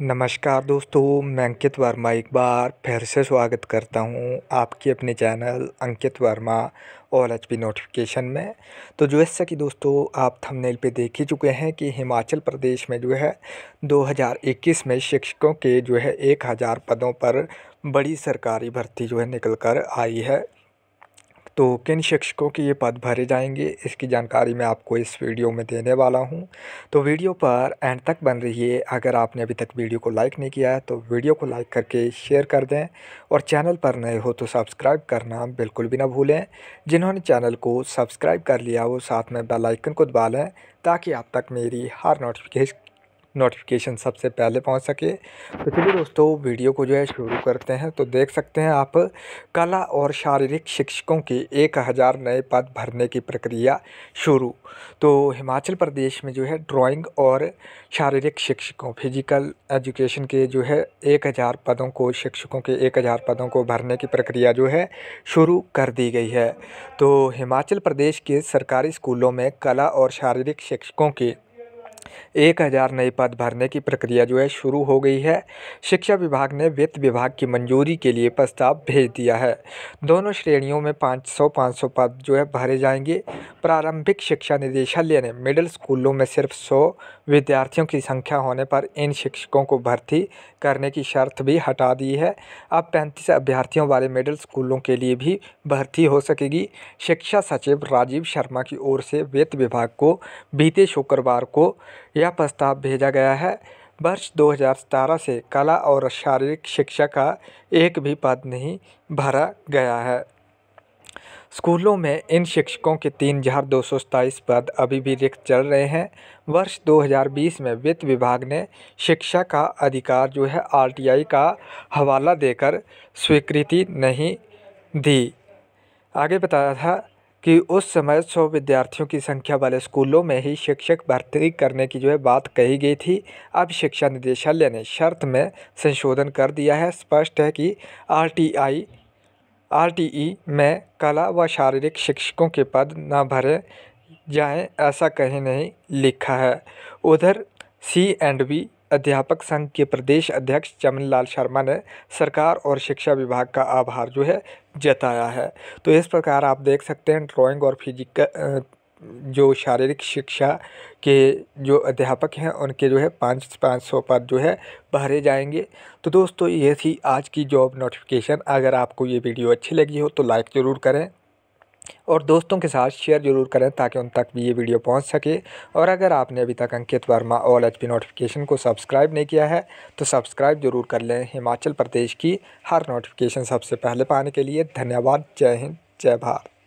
नमस्कार दोस्तों मैं अंकित वर्मा एक बार फिर से स्वागत करता हूं आपके अपने channel Ankit Verma all H P notification में तो जो जैसा कि दोस्तों आप थंबनेल पे देख ही चुके हैं कि हिमाचल प्रदेश में जो है 2021 में शिक्षकों के जो है 1000 पदों पर बड़ी सरकारी भर्ती जो है निकल कर आई है तो किन शिक्षकों के ये पद भरे जाएंगे इसकी जानकारी मैं आपको इस वीडियो में देने वाला हूँ तो वीडियो पर एंड तक बन रहिए अगर आपने अभी तक वीडियो को लाइक नहीं किया है तो वीडियो को लाइक करके शेयर कर दें और चैनल पर नए हो तो सब्सक्राइब करना बिल्कुल भी ना भूलें जिन्होंने चैनल को सब्सक्राइब कर लिया वो साथ में बेलाइकन को दबा लें ताकि आप तक मेरी हर नोटिफिकेशन नोटिफिकेशन सबसे पहले पहुंच सके तो चलिए दोस्तों वीडियो को जो है शुरू करते हैं तो देख सकते हैं आप कला और शारीरिक शिक्षकों के एक हज़ार नए पद भरने की प्रक्रिया शुरू तो हिमाचल प्रदेश में जो है ड्राइंग और शारीरिक शिक्षकों फिजिकल एजुकेशन के जो है एक हज़ार पदों को शिक्षकों के एक हज़ार पदों को भरने की प्रक्रिया जो है शुरू कर दी गई है तो हिमाचल प्रदेश के सरकारी स्कूलों में कला और शारीरिक शिक्षकों के एक हज़ार नए पद भरने की प्रक्रिया जो है शुरू हो गई है शिक्षा विभाग ने वित्त विभाग की मंजूरी के लिए प्रस्ताव भेज दिया है दोनों श्रेणियों में 500 500 पद जो है भरे जाएंगे प्रारंभिक शिक्षा निदेशालय ने मिडिल स्कूलों में सिर्फ 100 विद्यार्थियों की संख्या होने पर इन शिक्षकों को भर्ती करने की शर्त भी हटा दी है अब पैंतीस अभ्यर्थियों वाले मिडिल स्कूलों के लिए भी भर्ती हो सकेगी शिक्षा सचिव राजीव शर्मा की ओर से वित्त विभाग को बीते शुक्रवार को यह प्रस्ताव भेजा गया है वर्ष 2017 से कला और शारीरिक शिक्षा का एक भी पद नहीं भरा गया है स्कूलों में इन शिक्षकों के तीन हज़ार दो सौ सताईस पद अभी भी रिक्त चल रहे हैं वर्ष 2020 में वित्त विभाग ने शिक्षा का अधिकार जो है आरटीआई का हवाला देकर स्वीकृति नहीं दी आगे बताया था कि उस समय सौ विद्यार्थियों की संख्या वाले स्कूलों में ही शिक्षक भर्ती करने की जो है बात कही गई थी अब शिक्षा निदेशालय ने शर्त में संशोधन कर दिया है स्पष्ट है कि आरटीआई आरटीई में कला व शारीरिक शिक्षकों के पद न भरे जाएं ऐसा कहीं नहीं लिखा है उधर सी एंड बी अध्यापक संघ के प्रदेश अध्यक्ष चमन लाल शर्मा ने सरकार और शिक्षा विभाग का आभार जो है जताया है तो इस प्रकार आप देख सकते हैं ड्राइंग और फिजिकल जो शारीरिक शिक्षा के जो अध्यापक हैं उनके जो है पाँच पाँच सौ पद जो है भरे जाएंगे तो दोस्तों ये थी आज की जॉब नोटिफिकेशन अगर आपको ये वीडियो अच्छी लगी हो तो लाइक ज़रूर करें और दोस्तों के साथ शेयर जरूर करें ताकि उन तक भी ये वीडियो पहुंच सके और अगर आपने अभी तक Ankit Verma all H notification को सब्सक्राइब नहीं किया है तो सब्सक्राइब जरूर कर लें हिमाचल प्रदेश की हर नोटिफिकेशन सबसे पहले पाने के लिए धन्यवाद जय हिंद जय भारत